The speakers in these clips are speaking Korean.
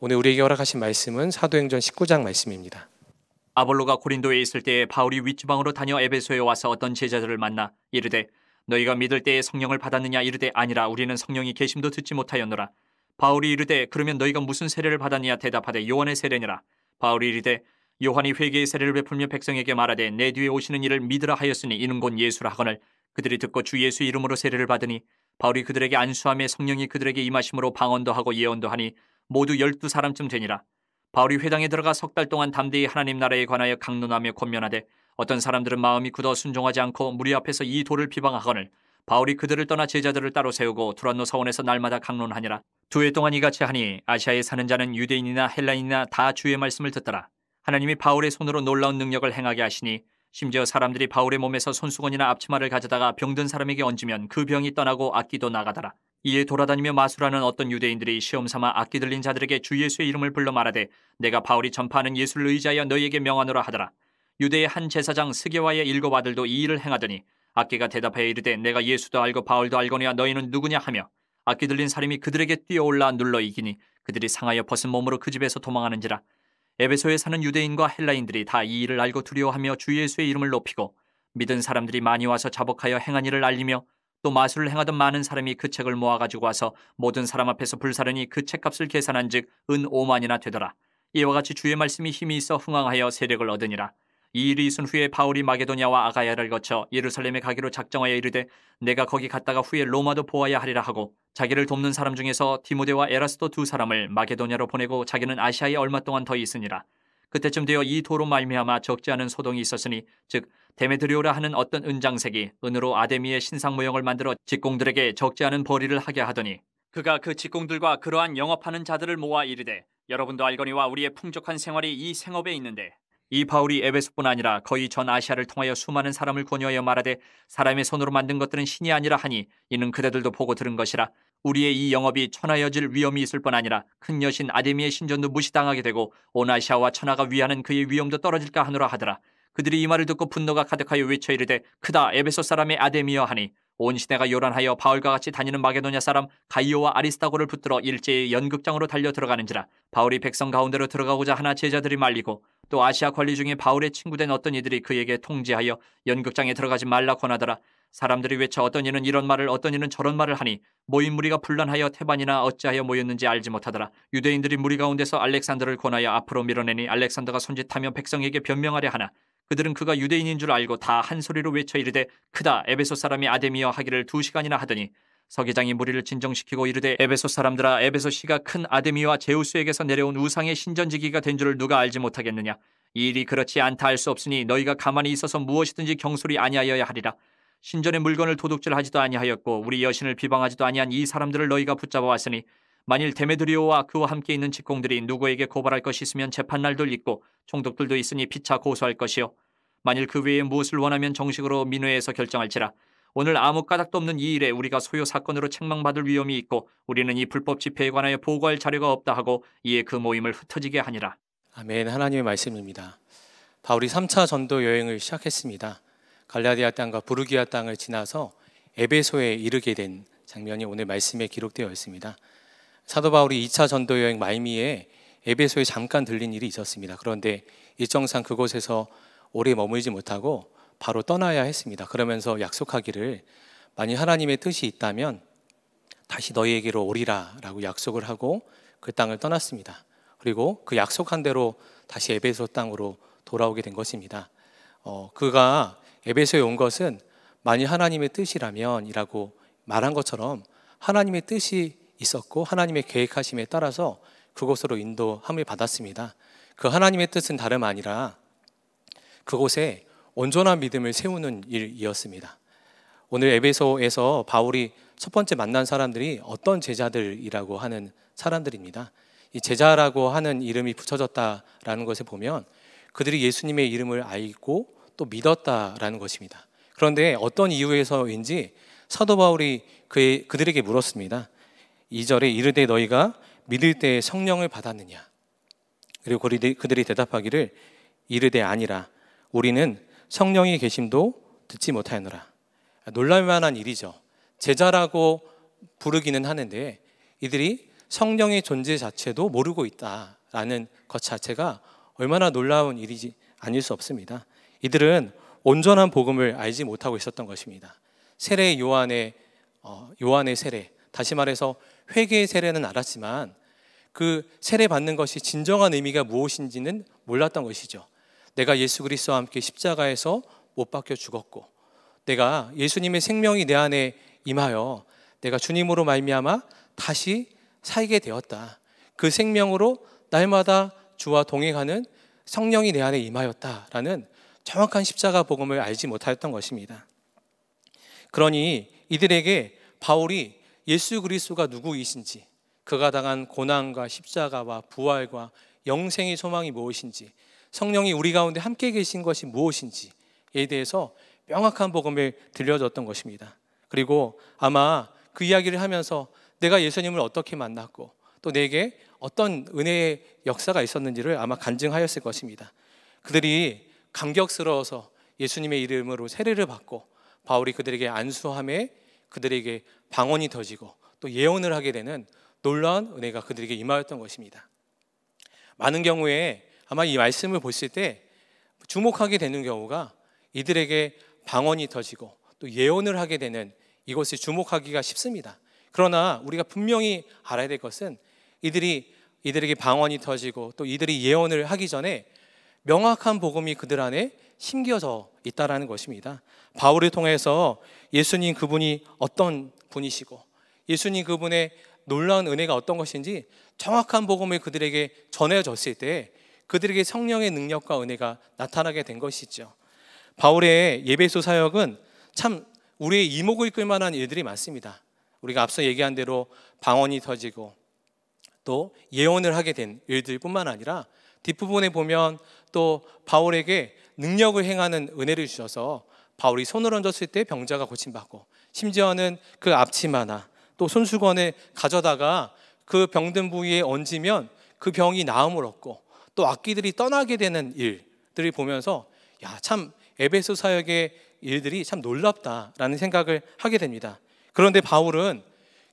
오늘 우리에게 허락하신 말씀은 사도행전 19장 말씀입니다. 아볼로가 고린도에 있을 때에 바울이 윗주방으로 다녀 에베소에 와서 어떤 제자들을 만나 이르되 너희가 믿을 때에 성령을 받았느냐 이르되 아니라 우리는 성령이 계심도 듣지 못하였노라 바울이 이르되 그러면 너희가 무슨 세례를 받았느냐 대답하되 요한의 세례니라 바울이 이르되 요한이 회개의 세례를 베풀며 백성에게 말하되 내 뒤에 오시는 이를 믿으라 하였으니 이는 곧 예수라 하거늘 그들이 듣고 주 예수 이름으로 세례를 받으니 바울이 그들에게 안수함에 성령이 그들에게 임하심으로 방언도 하고 예언도 하니 모두 열두 사람쯤 되니라. 바울이 회당에 들어가 석 달 동안 담대히 하나님 나라에 관하여 강론하며 권면하되 어떤 사람들은 마음이 굳어 순종하지 않고 무리 앞에서 이 돌을 비방하거늘 바울이 그들을 떠나 제자들을 따로 세우고 두란노 사원에서 날마다 강론하니라. 두 해 동안 이같이 하니 아시아에 사는 자는 유대인이나 헬라인이나 다 주의 말씀을 듣더라. 하나님이 바울의 손으로 놀라운 능력을 행하게 하시니 심지어 사람들이 바울의 몸에서 손수건이나 앞치마를 가져다가 병든 사람에게 얹으면 그 병이 떠나고 악기도 나가더라. 이에 돌아다니며 마술하는 어떤 유대인들이 시험삼아 악기 들린 자들에게 주 예수의 이름을 불러 말하되 내가 바울이 전파하는 예수를 의지하여 너희에게 명하노라 하더라. 유대의 한 제사장 스게와의 일곱 아들도 이 일을 행하더니 악기가 대답하여 이르되 내가 예수도 알고 바울도 알거니와 너희는 누구냐 하며 악기 들린 사람이 그들에게 뛰어올라 눌러 이기니 그들이 상하여 벗은 몸으로 그 집에서 도망하는지라 에베소에 사는 유대인과 헬라인들이 다 이 일을 알고 두려워하며 주 예수의 이름을 높이고 믿은 사람들이 많이 와서 자복하여 행한 일을 알리며 또 마술을 행하던 많은 사람이 그 책을 모아가지고 와서 모든 사람 앞에서 불사르니 그 책값을 계산한 즉은 5만이나 되더라. 이와 같이 주의 말씀이 힘이 있어 흥황하여 세력을 얻으니라. 이 일이 있은 후에 바울이 마게도냐와 아가야를 거쳐 예루살렘에 가기로 작정하여 이르되 내가 거기 갔다가 후에 로마도 보아야 하리라 하고 자기를 돕는 사람 중에서 디모데와 에라스도 두 사람을 마게도냐로 보내고 자기는 아시아에 얼마 동안 더 있으니라. 그때쯤 되어 이 도로 말미암아 적지 않은 소동이 있었으니 즉 데메드리오라 하는 어떤 은장색이 은으로 아데미의 신상 모형을 만들어 직공들에게 적지 않은 벌이를 하게 하더니 그가 그 직공들과 그러한 영업하는 자들을 모아 이르되 여러분도 알거니와 우리의 풍족한 생활이 이 생업에 있는데 이 바울이 에베소뿐 아니라 거의 전 아시아를 통하여 수많은 사람을 권유하여 말하되 사람의 손으로 만든 것들은 신이 아니라 하니 이는 그대들도 보고 들은 것이라 우리의 이 영업이 천하여질 위험이 있을 뿐 아니라 큰 여신 아데미의 신전도 무시당하게 되고 온아시아와 천하가 위하는 그의 위험도 떨어질까 하느라 하더라 그들이 이 말을 듣고 분노가 가득하여 외쳐 이르되 크다 에베소 사람의 아데미여 하니 온 시내가 요란하여 바울과 같이 다니는 마게도냐 사람 가이오와 아리스타고를 붙들어 일제히 연극장으로 달려 들어가는지라 바울이 백성 가운데로 들어가고자 하나 제자들이 말리고 또 아시아 관리 중에 바울의 친구된 어떤 이들이 그에게 통지하여 연극장에 들어가지 말라 권하더라 사람들이 외쳐 어떤 이는 이런 말을 어떤 이는 저런 말을 하니 모인 무리가 분란하여 태반이나 어찌하여 모였는지 알지 못하더라 유대인들이 무리 가운데서 알렉산더를 권하여 앞으로 밀어내니 알렉산더가 손짓하며 백성에게 변명하려 하나 그들은 그가 유대인인 줄 알고 다 한 소리로 외쳐 이르되 크다 에베소 사람이 아데미여 하기를 두 시간이나 하더니 서기장이 무리를 진정시키고 이르되 에베소 사람들아 에베소 시가 큰 아데미와 제우스에게서 내려온 우상의 신전지기가 된 줄을 누가 알지 못하겠느냐 이 일이 그렇지 않다 할 수 없으니 너희가 가만히 있어서 무엇이든지 경솔이 아니하여야 하리라 신전의 물건을 도둑질하지도 아니하였고 우리 여신을 비방하지도 아니한 이 사람들을 너희가 붙잡아 왔으니 만일 데메드리오와 그와 함께 있는 직공들이 누구에게 고발할 것이 있으면 재판날도 있고 총독들도 있으니 피차 고소할 것이요 만일 그 외에 무엇을 원하면 정식으로 민회에서 결정할지라 오늘 아무 까닭도 없는 이 일에 우리가 소요 사건으로 책망받을 위험이 있고 우리는 이 불법 집회에 관하여 보고할 자료가 없다 하고 이에 그 모임을 흩어지게 하니라. 아멘 하나님의 말씀입니다. 바울이 3차 전도 여행을 시작했습니다. 갈라디아 땅과 부르기아 땅을 지나서 에베소에 이르게 된 장면이 오늘 말씀에 기록되어 있습니다. 사도 바울이 2차 전도 여행 마이미에 에베소에 잠깐 들린 일이 있었습니다. 그런데 일정상 그곳에서 오래 머물지 못하고 바로 떠나야 했습니다. 그러면서 약속하기를 만일 하나님의 뜻이 있다면 다시 너희에게로 오리라라고 약속을 하고 그 땅을 떠났습니다. 그리고 그 약속한 대로 다시 에베소 땅으로 돌아오게 된 것입니다. 어, 그가 에베소에 온 것은 만일 하나님의 뜻이라면이라고 말한 것처럼 하나님의 뜻이 있었고 하나님의 계획하심에 따라서 그곳으로 인도함을 받았습니다. 그 하나님의 뜻은 다름 아니라 그곳에 온전한 믿음을 세우는 일이었습니다. 오늘 에베소에서 바울이 첫 번째 만난 사람들이 어떤 제자들이라고 하는 사람들입니다. 이 제자라고 하는 이름이 붙여졌다라는 것에 보면 그들이 예수님의 이름을 알고 또 믿었다라는 것입니다. 그런데 어떤 이유에서인지 사도 바울이 그 그들에게 물었습니다. 2절에 이르되 너희가 믿을 때에 성령을 받았느냐 그리고 그들이 대답하기를 이르되 아니라 우리는 성령이 계심도 듣지 못하였노라 놀랄만한 일이죠 제자라고 부르기는 하는데 이들이 성령의 존재 자체도 모르고 있다라는 것 자체가 얼마나 놀라운 일이지 아닐 수 없습니다. 이들은 온전한 복음을 알지 못하고 있었던 것입니다. 세례 요한의 어, 요한의 세례, 다시 말해서 회개의 세례는 알았지만 그 세례 받는 것이 진정한 의미가 무엇인지는 몰랐던 것이죠. 내가 예수 그리스도와 함께 십자가에서 못 박혀 죽었고 내가 예수님의 생명이 내 안에 임하여 내가 주님으로 말미암아 다시 살게 되었다. 그 생명으로 날마다 주와 동행하는 성령이 내 안에 임하였다라는 정확한 십자가 복음을 알지 못하였던 것입니다. 그러니 이들에게 바울이 예수 그리스도가 누구이신지, 그가 당한 고난과 십자가와 부활과 영생의 소망이 무엇인지, 성령이 우리 가운데 함께 계신 것이 무엇인지에 대해서 명확한 복음을 들려줬던 것입니다. 그리고 아마 그 이야기를 하면서 내가 예수님을 어떻게 만났고 또 내게 어떤 은혜의 역사가 있었는지를 아마 간증하였을 것입니다. 그들이 감격스러워서 예수님의 이름으로 세례를 받고 바울이 그들에게 안수함에 그들에게 방언이 터지고 또 예언을 하게 되는 놀라운 은혜가 그들에게 임하였던 것입니다. 많은 경우에 아마 이 말씀을 보실 때 주목하게 되는 경우가 이들에게 방언이 터지고 또 예언을 하게 되는 이것을 주목하기가 쉽습니다. 그러나 우리가 분명히 알아야 될 것은 이들이 이들에게 방언이 터지고 또 이들이 예언을 하기 전에 명확한 복음이 그들 안에 심겨져 있다라는 것입니다. 바울을 통해서 예수님 그분이 어떤 분이시고 예수님 그분의 놀라운 은혜가 어떤 것인지 정확한 복음을 그들에게 전해졌을 때 그들에게 성령의 능력과 은혜가 나타나게 된 것이죠. 바울의 예배소 사역은 참 우리의 이목을 끌만한 일들이 많습니다. 우리가 앞서 얘기한 대로 방언이 터지고 또 예언을 하게 된 일들뿐만 아니라 뒷부분에 보면 또 바울에게 능력을 행하는 은혜를 주셔서 바울이 손을 얹었을 때 병자가 고침받고 심지어는 그 앞치마나 또손수건에 가져다가 그 병든 부위에 얹으면 그 병이 나음을 얻고 또 악기들이 떠나게 되는 일들을 보면서 야 참 에베소 사역의 일들이 참 놀랍다라는 생각을 하게 됩니다. 그런데 바울은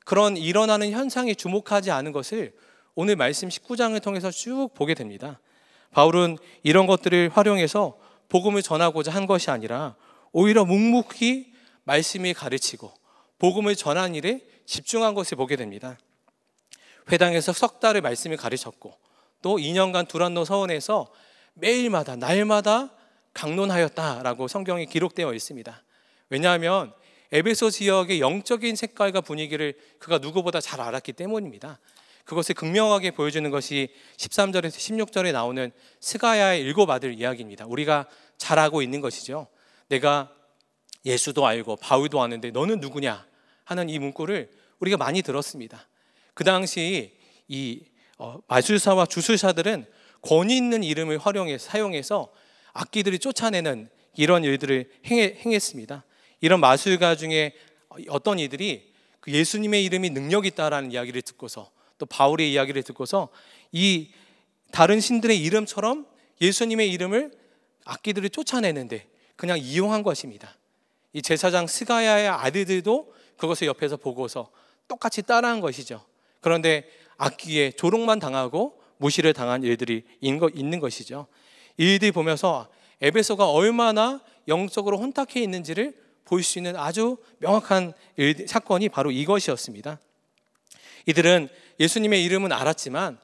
그런 일어나는 현상에 주목하지 않은 것을 오늘 말씀 19장을 통해서 쭉 보게 됩니다. 바울은 이런 것들을 활용해서 복음을 전하고자 한 것이 아니라 오히려 묵묵히 말씀이 가르치고 복음을 전한 일에 집중한 것을 보게 됩니다. 회당에서 석 달을 말씀을 가르쳤고 또 2년간 두란노 서원에서 매일마다 날마다 강론하였다라고 성경에 기록되어 있습니다. 왜냐하면 에베소 지역의 영적인 색깔과 분위기를 그가 누구보다 잘 알았기 때문입니다. 그것을 극명하게 보여주는 것이 13절에서 16절에 나오는 스가야의 일곱 아들 이야기입니다. 우리가 잘 알고 있는 것이죠. 내가 예수도 알고 바울도 아는데 너는 누구냐 하는 이 문구를 우리가 많이 들었습니다. 그 당시 이 어, 마술사와 주술사들은 권위 있는 이름을 활용해 사용해서 악기들이 쫓아내는 이런 일들을 행해, 행했습니다. 이런 마술가 중에 어떤 이들이 그 예수님의 이름이 능력이 있다라는 이야기를 듣고서 또 바울의 이야기를 듣고서 이 다른 신들의 이름처럼 예수님의 이름을 악기들을 쫓아내는데 그냥 이용한 것입니다. 이 제사장 스가야의 아들들도 그것을 옆에서 보고서 똑같이 따라한 것이죠. 그런데 악기에 조롱만 당하고 무시를 당한 일들이 있는 것이죠. 이들 보면서 에베소가 얼마나 영적으로 혼탁해 있는지를 볼 수 있는 아주 명확한 일, 사건이 바로 이것이었습니다. 이들은 예수님의 이름은 알았지만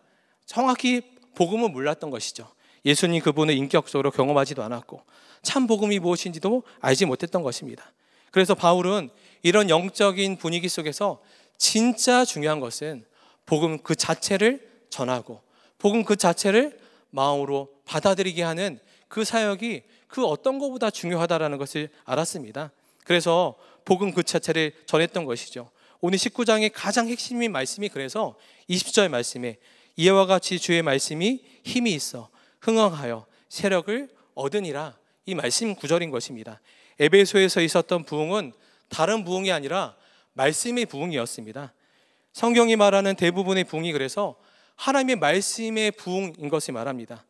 정확히 복음은 몰랐던 것이죠. 예수님 그분을 인격적으로 경험하지도 않았고 참 복음이 무엇인지도 알지 못했던 것입니다. 그래서 바울은 이런 영적인 분위기 속에서 진짜 중요한 것은 복음 그 자체를 전하고 복음 그 자체를 마음으로 받아들이게 하는 그 사역이 그 어떤 것보다 중요하다라는 것을 알았습니다. 그래서 복음 그 자체를 전했던 것이죠. 오늘 19장의 가장 핵심인 말씀이 그래서 20절 말씀에 이와 같이 주의 말씀이 힘이 있어 흥황하여 세력을 얻으니라 이 말씀 구절인 것입니다. 에베소에서 있었던 부흥은 다른 부흥이 아니라 말씀의 부흥이었습니다. 성경이 말하는 대부분의 부흥이 그래서 하나님의 말씀의 부흥인 것을 말합니다.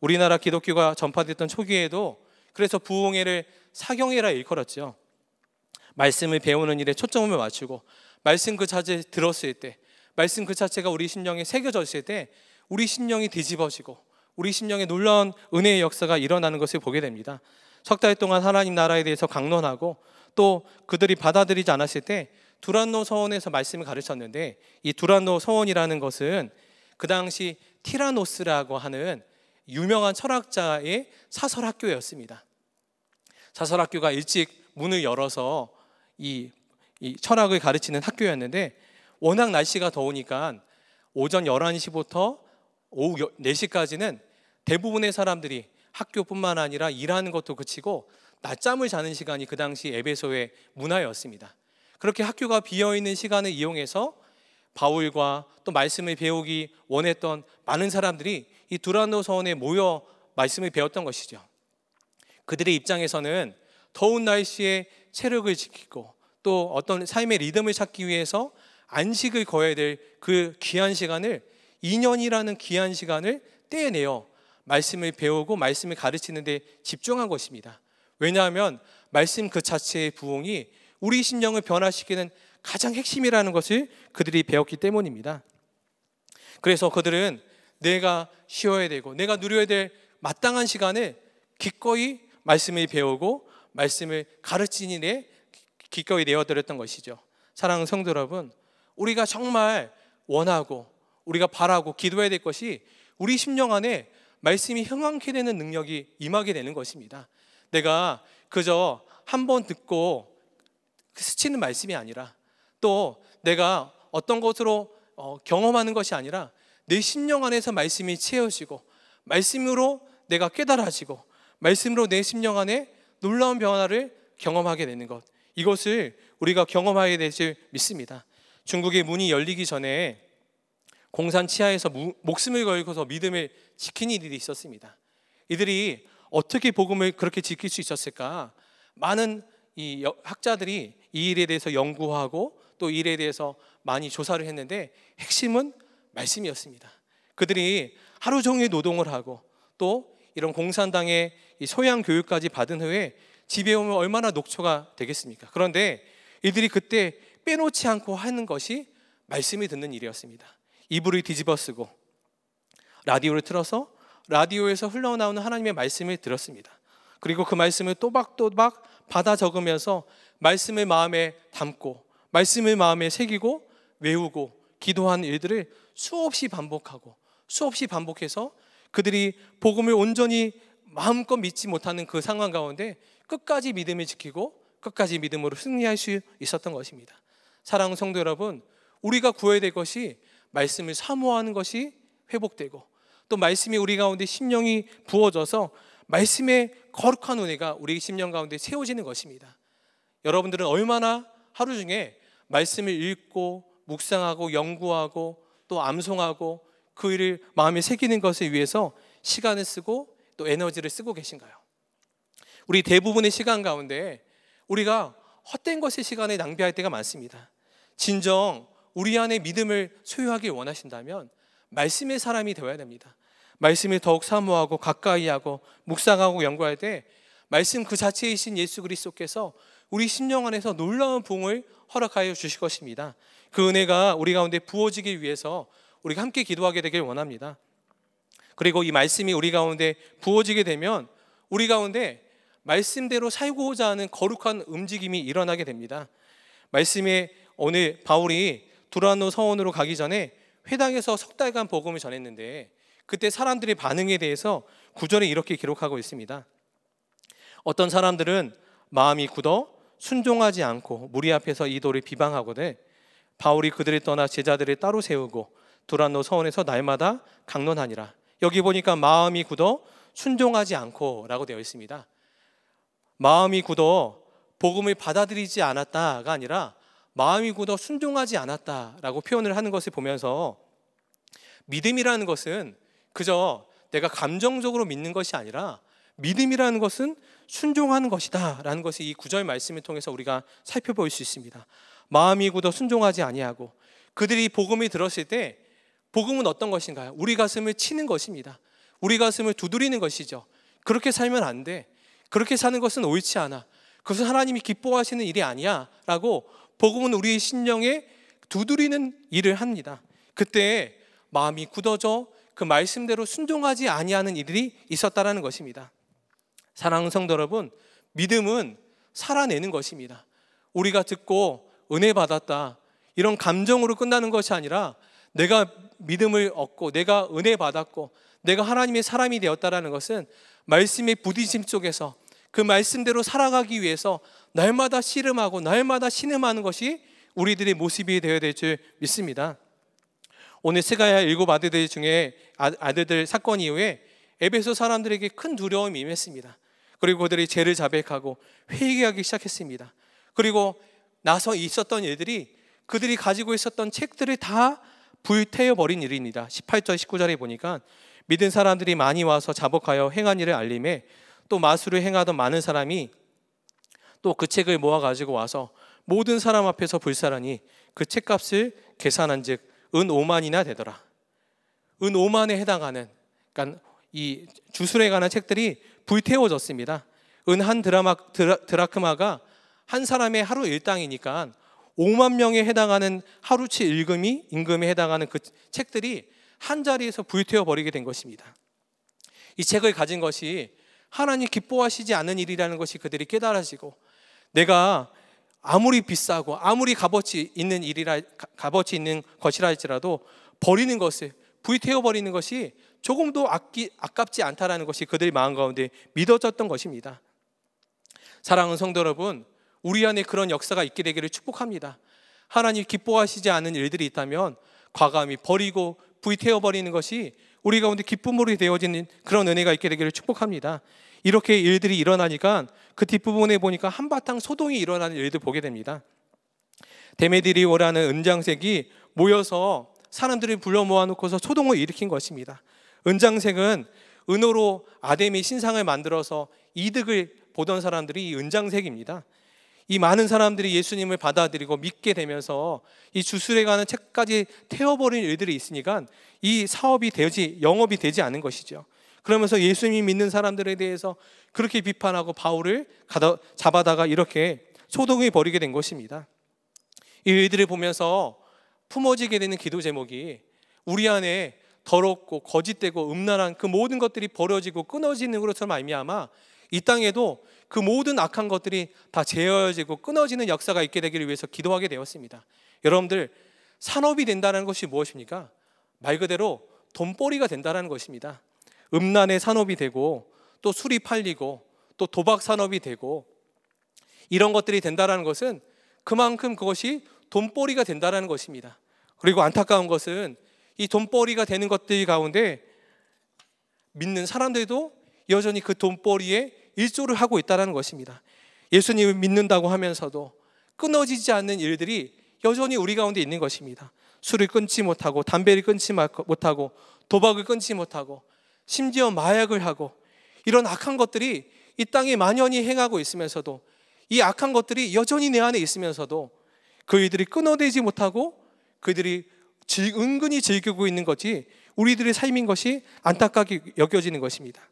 우리나라 기독교가 전파됐던 초기에도 그래서 부흥회를 사경회라 일컬었죠. 말씀을 배우는 일에 초점을 맞추고 말씀 그 자체 들었을 때, 말씀 그 자체가 우리 심령에 새겨졌을 때, 우리 심령이 뒤집어지고, 우리 심령에 놀라운 은혜의 역사가 일어나는 것을 보게 됩니다. 석 달 동안 하나님 나라에 대해서 강론하고 또 그들이 받아들이지 않았을 때 두란노 서원에서 말씀을 가르쳤는데 이 두란노 서원이라는 것은 그 당시 티라노스라고 하는 유명한 철학자의 사설학교였습니다. 사설학교가 일찍 문을 열어서 이이 철학을 가르치는 학교였는데 워낙 날씨가 더우니까 오전 11시부터 오후 4시까지는 대부분의 사람들이 학교뿐만 아니라 일하는 것도 그치고 낮잠을 자는 시간이 그 당시 에베소의 문화였습니다. 그렇게 학교가 비어 있는 시간을 이용해서 바울과 또 말씀을 배우기 원했던 많은 사람들이 이두라노 서원에 모여 말씀을 배웠던 것이죠. 그들의 입장에서는 더운 날씨에 체력을 지키고 또 어떤 삶의 리듬을 찾기 위해서 안식을 거해야 될 그 귀한 시간을 2년이라는 귀한 시간을 떼어내어 말씀을 배우고 말씀을 가르치는데 집중한 것입니다. 왜냐하면 말씀 그 자체의 부흥이 우리 심령을 변화시키는 가장 핵심이라는 것을 그들이 배웠기 때문입니다. 그래서 그들은 내가 쉬어야 되고 내가 누려야 될 마땅한 시간을 기꺼이 말씀을 배우고 말씀을 가르치는 일 기꺼이 내어드렸던 것이죠. 사랑하는 성도 여러분, 우리가 정말 원하고 우리가 바라고 기도해야 될 것이 우리 심령 안에 말씀이 형황케 되는 능력이 임하게 되는 것입니다. 내가 그저 한번 듣고 그 스치는 말씀이 아니라 또 내가 어떤 것으로 어, 경험하는 것이 아니라 내 심령 안에서 말씀이 채워지고 말씀으로 내가 깨달아지고 말씀으로 내 심령 안에 놀라운 변화를 경험하게 되는 것 이것을 우리가 경험하게 될지 믿습니다. 중국의 문이 열리기 전에 공산 치하에서 무, 목숨을 걸고서 믿음을 지킨 이들이 있었습니다. 이들이 어떻게 복음을 그렇게 지킬 수 있었을까? 많은 이 학자들이 이 일에 대해서 연구하고 또 일에 대해서 많이 조사를 했는데 핵심은 말씀이었습니다. 그들이 하루 종일 노동을 하고 또 이런 공산당의 소양 교육까지 받은 후에 집에 오면 얼마나 녹초가 되겠습니까? 그런데 이들이 그때 빼놓지 않고 하는 것이 말씀이 듣는 일이었습니다. 이불을 뒤집어 쓰고 라디오를 틀어서 라디오에서 흘러나오는 하나님의 말씀을 들었습니다. 그리고 그 말씀을 또박또박 받아 적으면서 말씀을 마음에 담고 말씀을 마음에 새기고 외우고 기도한 일들을 수없이 반복하고 수없이 반복해서 그들이 복음을 온전히 마음껏 믿지 못하는 그 상황 가운데 끝까지 믿음을 지키고 끝까지 믿음으로 승리할 수 있었던 것입니다. 사랑하는 성도 여러분, 우리가 구해야 될 것이 말씀을 사모하는 것이 회복되고 또 말씀이 우리 가운데 심령이 부어져서 말씀의 거룩한 은혜가 우리 심령 가운데 채워지는 것입니다. 여러분들은 얼마나 하루 중에 말씀을 읽고 묵상하고 연구하고 또 암송하고 그 일을 마음에 새기는 것을 위해서 시간을 쓰고 또 에너지를 쓰고 계신가요? 우리 대부분의 시간 가운데 우리가 헛된 것의 시간을 낭비할 때가 많습니다. 진정 우리 안에 믿음을 소유하길 원하신다면 말씀의 사람이 되어야 됩니다. 말씀을 더욱 사모하고 가까이하고 묵상하고 연구할 때 말씀 그 자체이신 예수 그리스도께서 우리 심령 안에서 놀라운 봉을 허락하여 주실 것입니다. 그 은혜가 우리 가운데 부어지기 위해서 우리가 함께 기도하게 되길 원합니다. 그리고 이 말씀이 우리 가운데 부어지게 되면 우리 가운데 말씀대로 살고자 하는 거룩한 움직임이 일어나게 됩니다. 말씀에 오늘 바울이 두란노 서원으로 가기 전에 회당에서 석 달간 복음을 전했는데 그때 사람들의 반응에 대해서 구절에 이렇게 기록하고 있습니다. 어떤 사람들은 마음이 굳어 순종하지 않고 무리 앞에서 이도를 비방하거늘 바울이 그들을 떠나 제자들을 따로 세우고 두란노 서원에서 날마다 강론하니라. 여기 보니까 마음이 굳어 순종하지 않고라고 되어 있습니다. 마음이 굳어 복음을 받아들이지 않았다가 아니라 마음이 굳어 순종하지 않았다라고 표현을 하는 것을 보면서 믿음이라는 것은 그저 내가 감정적으로 믿는 것이 아니라 믿음이라는 것은 순종하는 것이다라는 것이이 구절 말씀을 통해서 우리가 살펴볼 수 있습니다. 마음이 굳어 순종하지 아니하고 그들이 복음이 들었을 때 복음은 어떤 것인가요? 우리 가슴을 치는 것입니다. 우리 가슴을 두드리는 것이죠. 그렇게 살면 안 돼. 그렇게 사는 것은 옳지 않아. 그것은 하나님이 기뻐하시는 일이 아니야. 라고 복음은 우리의 신령에 두드리는 일을 합니다. 그때 마음이 굳어져 그 말씀대로 순종하지 아니하는 일이 있었다라는 것입니다. 사랑하는 성도 여러분, 믿음은 살아내는 것입니다. 우리가 듣고 은혜 받았다. 이런 감정으로 끝나는 것이 아니라 내가 믿음을 얻고 내가 은혜 받았고 내가 하나님의 사람이 되었다라는 것은 말씀의 부딪힘 속에서 그 말씀대로 살아가기 위해서 날마다 씨름하고 날마다 신음하는 것이 우리들의 모습이 되어야 될 줄 믿습니다. 오늘 스가야 일곱 아들들 중에 아, 아들들 사건 이후에 에베소 사람들에게 큰 두려움이 임했습니다. 그리고 그들이 죄를 자백하고 회개하기 시작했습니다. 그리고 나서 있었던 일들이 그들이 가지고 있었던 책들을 다 불태워 버린 일입니다. 18절 19절에 보니까 믿은 사람들이 많이 와서 자복하여 행한 일을 알림해또 마술을 행하던 많은 사람이 또 그 책을 모아 가지고 와서 모든 사람 앞에서 불사라니 그 책값을 계산한즉 은 5만이나 되더라. 은 5만에 해당하는 그러니까 이 주술에 관한 책들이 불태워졌습니다. 은 한 드라마 드라, 드라크마가 한 사람의 하루 일당이니까 5만 명에 해당하는 하루치 임금이 임금에 해당하는 그 책들이 한 자리에서 불태워 버리게 된 것입니다. 이 책을 가진 것이 하나님 기뻐하시지 않는 일이라는 것이 그들이 깨달아지고 내가 아무리 비싸고 아무리 값어치 있는 일이라 값어치 있는 것이라 할지라도 버리는 것을 불태워 버리는 것이 조금도 아끼, 아깝지 않다라는 것이 그들의 마음 가운데 믿어졌던 것입니다. 사랑하는 성도 여러분, 우리 안에 그런 역사가 있게 되기를 축복합니다. 하나님 기뻐하시지 않은 일들이 있다면 과감히 버리고 구태여 버리는 것이 우리 가운데 기쁨으로 되어지는 그런 은혜가 있게 되기를 축복합니다. 이렇게 일들이 일어나니까 그 뒷부분에 보니까 한바탕 소동이 일어나는 일들 보게 됩니다. 데메디리오라는 은장색이 모여서 사람들을 불러 모아놓고서 소동을 일으킨 것입니다. 은장색은 은으로 아데미 신상을 만들어서 이득을 보던 사람들이 이 은장색입니다. 이 많은 사람들이 예수님을 받아들이고 믿게 되면서 이 주술에 관한 책까지 태워버린 일들이 있으니까 이 사업이 되지 영업이 되지 않은 것이죠. 그러면서 예수님이 믿는 사람들에 대해서 그렇게 비판하고 바울을 잡아다가 이렇게 소동이 벌이게 된 것입니다. 이 일들을 보면서 품어지게 되는 기도 제목이 우리 안에 더럽고 거짓되고 음란한 그 모든 것들이 버려지고 끊어지는 것처럼 말미암아 이 땅에도 그 모든 악한 것들이 다 제어지고 끊어지는 역사가 있게 되기를 위해서 기도하게 되었습니다. 여러분들 산업이 된다는 것이 무엇입니까? 말 그대로 돈벌이가 된다는 것입니다. 음란의 산업이 되고 또 술이 팔리고 또 도박 산업이 되고 이런 것들이 된다는 것은 그만큼 그것이 돈벌이가 된다는 것입니다. 그리고 안타까운 것은 이 돈벌이가 되는 것들 가운데 믿는 사람들도 여전히 그 돈벌이에 일조를 하고 있다는 것입니다. 예수님을 믿는다고 하면서도 끊어지지 않는 일들이 여전히 우리 가운데 있는 것입니다. 술을 끊지 못하고 담배를 끊지 못하고 도박을 끊지 못하고 심지어 마약을 하고 이런 악한 것들이 이 땅에 만연히 행하고 있으면서도 이 악한 것들이 여전히 내 안에 있으면서도 그이들이 끊어내지 못하고 그들이 은근히 즐기고 있는 것이 우리들의 삶인 것이 안타깝게 여겨지는 것입니다.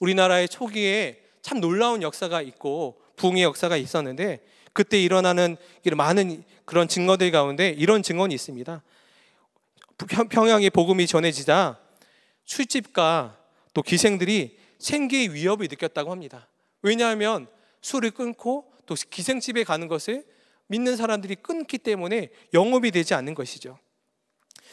우리나라의 초기에 참 놀라운 역사가 있고 부흥의 역사가 있었는데 그때 일어나는 많은 그런 증거들 가운데 이런 증언이 있습니다. 평양의 복음이 전해지자 술집과 또 기생들이 생계의 위협이 느꼈다고 합니다. 왜냐하면 술을 끊고 또 기생집에 가는 것을 믿는 사람들이 끊기 때문에 영업이 되지 않는 것이죠.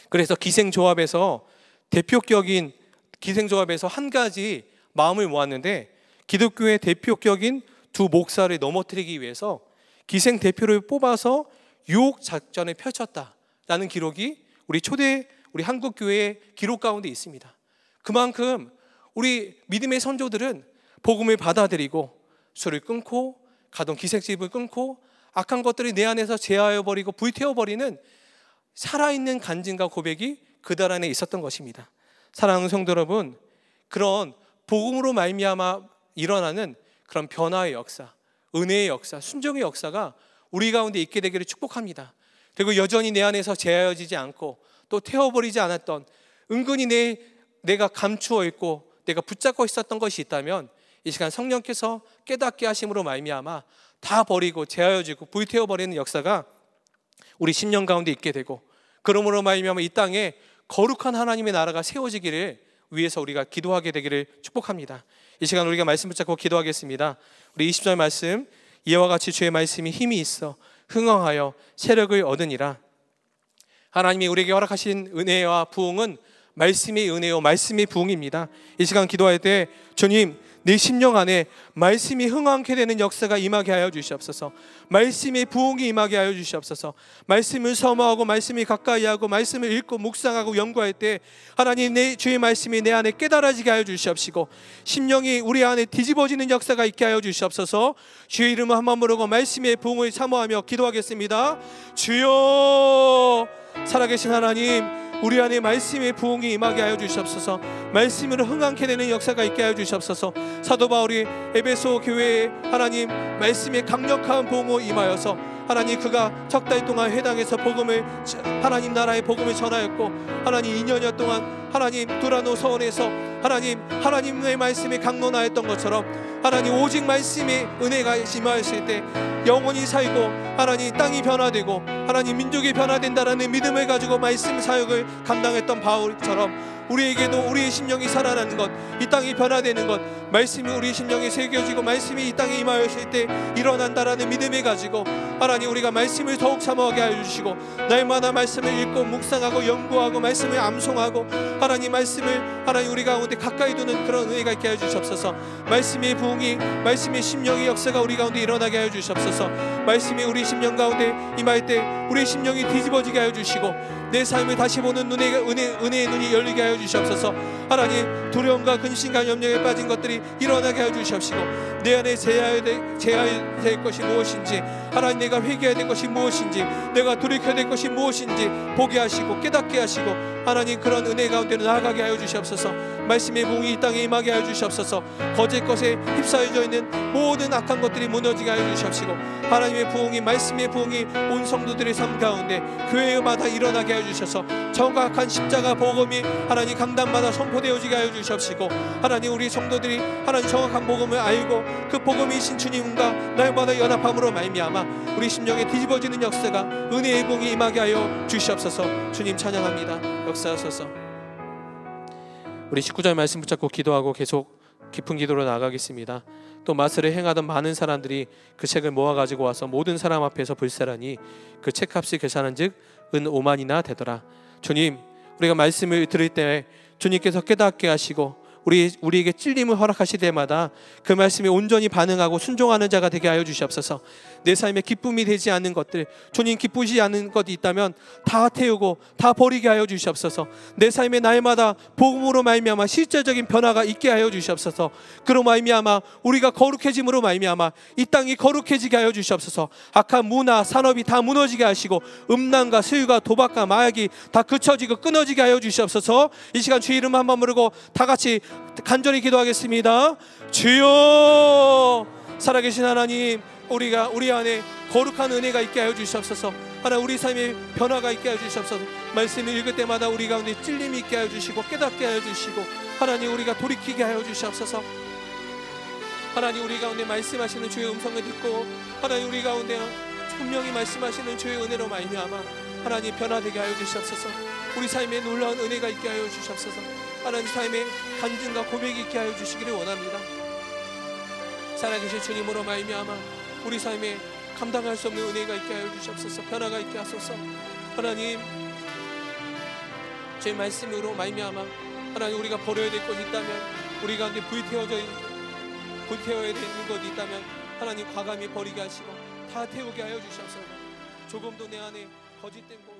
그래서 기생조합에서 대표격인 기생조합에서 한 가지 마음을 모았는데 기독교의 대표격인 두 목사를 넘어뜨리기 위해서 기생 대표를 뽑아서 유혹 작전을 펼쳤다라는 기록이 우리 초대 우리 한국 교회의 기록 가운데 있습니다. 그만큼 우리 믿음의 선조들은 복음을 받아들이고 술을 끊고 가던 기생집을 끊고 악한 것들이 내 안에서 제하여 버리고 불태워 버리는 살아있는 간증과 고백이 그 달 안에 있었던 것입니다. 사랑하는 성도 여러분, 그런 복음으로 말미암아 일어나는 그런 변화의 역사, 은혜의 역사, 순종의 역사가 우리 가운데 있게 되기를 축복합니다. 그리고 여전히 내 안에서 제하여지지 않고 또 태워버리지 않았던 은근히 내, 내가 감추어 있고 내가 붙잡고 있었던 것이 있다면 이 시간 성령께서 깨닫게 하심으로 말미암아 다 버리고 제하여지고 불태워버리는 역사가 우리 10년 가운데 있게 되고 그러므로 말미암아 이 땅에 거룩한 하나님의 나라가 세워지기를 위해서 우리가 기도하게 되기를 축복합니다. 이 시간 우리가 말씀 붙잡고 기도하겠습니다. 우리 20절 말씀 이와 같이 주의 말씀이 힘이 있어 흥황하여 세력을 얻으니라. 하나님이 우리에게 허락하신 은혜와 부흥은 말씀의 은혜요 말씀의 부흥입니다. 이 시간 기도할 때 주님 내 네 심령 안에 말씀이 흥황케 되는 역사가 임하게 하여 주시옵소서. 말씀의 부흥이 임하게 하여 주시옵소서. 말씀을 서하고 말씀이 가까이하고 말씀을 읽고 묵상하고 연구할 때 하나님 내 주의 말씀이 내 안에 깨달아지게 하여 주시옵시고 심령이 우리 안에 뒤집어지는 역사가 있게 하여 주시옵소서. 주의 이름을 한 번 부르고 말씀의 부흥을 사모하며 기도하겠습니다. 주여 살아계신 하나님 우리 안에 말씀의 부흥이 임하게 하여 주시옵소서. 말씀으로 흥한케 되는 역사가 있게 하여 주시옵소서. 사도 바울이 에베소 교회에 하나님 말씀의 강력한 부흥을 임하여서 하나님 그가 석달 동안 회당에서 복음을 하나님 나라의 복음을 전하였고 하나님 2년여 동안 하나님 두라노 서원에서 하나님 하나님의 말씀이 강론하였던 것처럼 하나님 오직 말씀이 은혜가 임하였을 때 영혼이 살고 하나님 땅이 변화되고 하나님 민족이 변화된다라는 믿음을 가지고 말씀 사역을 감당했던 바울처럼 우리에게도 우리의 심령이 살아나는 것, 이 땅이 변화되는 것, 말씀이 우리 심령에 새겨지고 말씀이 이 땅에 임하였을 때 일어난다라는 믿음을 가지고 하나님 우리가 말씀을 더욱 사모하게 하여 주시고 날마다 말씀을 읽고 묵상하고 연구하고 말씀을 암송하고 하나님 말씀을 하나님 우리 가운데 가운데 가까이 두는 그런 은혜가 있게 하여 주시옵소서 말씀의 부흥이 말씀의 심령의 역사가 우리 가운데 일어나게 하여 주시옵소서 말씀이 우리 심령 가운데 임할 때 우리 심령이 뒤집어지게 하여 주시고 내 삶을 다시 보는 눈에 은혜, 은혜의 눈이 열리게 하여 주시옵소서 하나님 두려움과 근심과 염려에 빠진 것들이 일어나게 하여 주시옵시고 내 안에 제하여 될, 제하여 될 것이 무엇인지 하나님 내가 회개해야 될 것이 무엇인지 내가 돌이켜야 될 것이 무엇인지 보게 하시고 깨닫게 하시고 하나님 그런 은혜 가운데 나아가게 하여 주시옵소서 말씀의 공이 이 땅에 임하게 하여 주시옵소서 거짓 것에 휩싸여져 있는 모든 악한 것들이 무너지게 하여 주시옵시고 하나님의 부흥이 말씀의 부흥이 온 성도들의 삶 가운데 교회 마다 일어나게 하여 주셔서 정과 한 십자가 복음이 하나님 강단마다 선포되어지게 하여 주시옵시고 하나님 우리 성도들이 하나님 정확한 복음을 알고 그 복음이신 주님과 날마다 연합함으로 말미암아 우리 심령에 뒤집어지는 역사가 은혜의 복이 임하게 하여 주시옵소서 주님 찬양합니다 역사하소서 우리 19절 말씀 붙잡고 기도하고 계속 깊은 기도로 나가겠습니다. 또마스를 행하던 많은 사람들이 그 책을 모아 가지고 와서 모든 사람 앞에서 불사라니그 책값이 계산한즉 은 5만이나 되더라. 주님, 우리가 말씀을 들을 때 주님께서 깨닫게 하시고 우리 우리에게 찔림을 허락하실 때마다 그 말씀에 온전히 반응하고 순종하는 자가 되게 하여 주시옵소서. 내 삶에 기쁨이 되지 않는 것들, 주님 기쁘지 않은 것이 있다면 다 태우고 다 버리게 하여 주시옵소서. 내삶의 날마다 복음으로 말미암아 실제적인 변화가 있게 하여 주시옵소서. 그로 말미암아 우리가 거룩해짐으로 말미암아 이 땅이 거룩해지게 하여 주시옵소서. 악한 문화, 산업이 다 무너지게 하시고 음란과 수유가 도박과 마약이 다 그쳐지고 끊어지게 하여 주시옵소서. 이 시간 주 이름 한 번 부르고 다 같이 간절히 기도하겠습니다. 주여 살아계신 하나님 우리가 우리 안에 거룩한 은혜가 있게 하여 주시옵소서. 하나 우리 삶에 변화가 있게 하여 주시옵소서. 말씀을 읽을 때마다 우리 가운데 찔림이 있게 하여 주시고 깨닫게 하여 주시고 하나님 우리가 돌이키게 하여 주시옵소서. 하나님 우리 가운데 말씀하시는 주의 음성을 듣고 하나님 우리 가운데 분명히 말씀하시는 주의 은혜로 말미암아 하나님 변화되게 하여 주시옵소서. 우리 삶에 놀라운 은혜가 있게 하여 주시옵소서. 하나님 삶에 간증과 고백이 있게 하여 주시기를 원합니다. 살아계신 주님으로 말미암아 우리 삶에 감당할 수 없는 은혜가 있게 하여 주시옵소서 변화가 있게 하소서 하나님 제 말씀으로 말미암아 하나님 우리가 버려야 될 것이 있다면 우리 가운데 불태워져 불태워야 되는 것이 있다면 하나님 과감히 버리게 하시고 다 태우게 하여 주시서 조금도 내 안에 거짓된 것